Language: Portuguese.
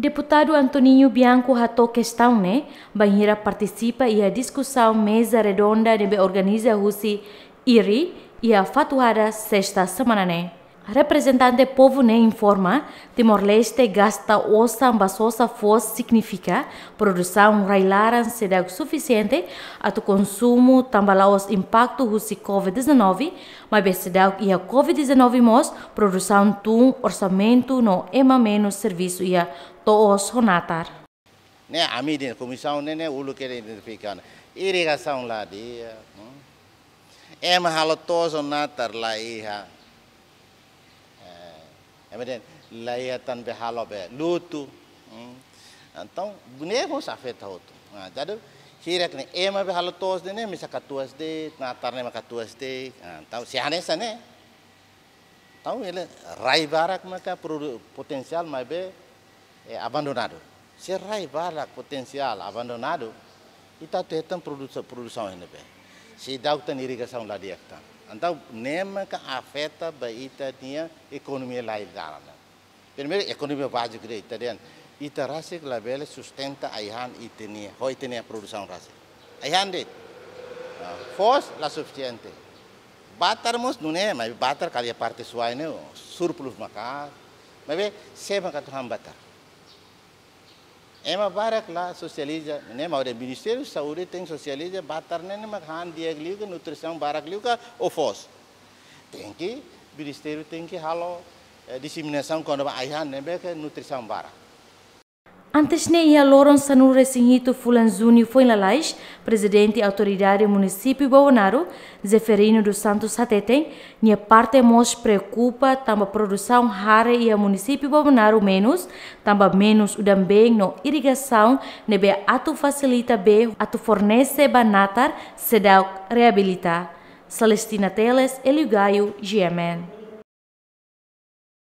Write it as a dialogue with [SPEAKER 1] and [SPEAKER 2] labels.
[SPEAKER 1] Deputado Antoninho Bianco Hatoque esta né, banheira participa e a discussão mesa redonda de organiza Rússia IRI e a fatuada sexta semana ne. Representante povo nem informa, Timor-Leste gasta ossa ambasosa fos significa produção railaran será suficiente a tu consumo os impacto husi COVID-19, mas besedau e a COVID-19 mos produção tu orçamento no ema menos serviço ia a toos honatar.
[SPEAKER 2] mídia, a comissão ne o que é identificar irrigação lá dia. Eh, mm. Ema halotoso natar lá iha. Kemudian layatan bihalobe lutu. Então, hmm. eh, nego sa feita outro. Jadi, hira kene ema bihalo tos de ne misa katuas de, na tarne ma katuas de. Então, se hanesa ne. Então, ele raibarak maka potencial mas be eh, abandonado. Se barak potencial abandonado, e tá tendo produção, produção ainda Si tem irrigação lá de hectare. Então, nem que afeta a economia lá de Primeiro, a economia básica de Itália. Ita rasik bele sustenta aihan itenia, ho itenia produção rasik. Aihan dit. Ah, fos la suficiente. Batar mus nune, mas batar kali parte suai ne surplus maka. Mas se maka tu ham batar. É uma barra que એમાં બારકલા સોશિયાલિઝમ એમ આવરે Ministério de Saúde tem socialismo batarne numa han diagliu que nutrição barra que fos. Tem que Ministério tem que halo eh, disseminação quando vai han nebe que nutrição barra.
[SPEAKER 1] Antes ne ia loron Sanur resinhito fulanzuni foi lalais, presidente autoridade município Bolonaro, Zeferino dos Santos Hateten, a parte mais preocupa tamba produção rara ia município Bolonaro menos, tamba menos o também no irrigação, nebe atu facilita be, atu fornece banatar, sedau reabilitar. Celestina Teles, Eliugaio, GMN.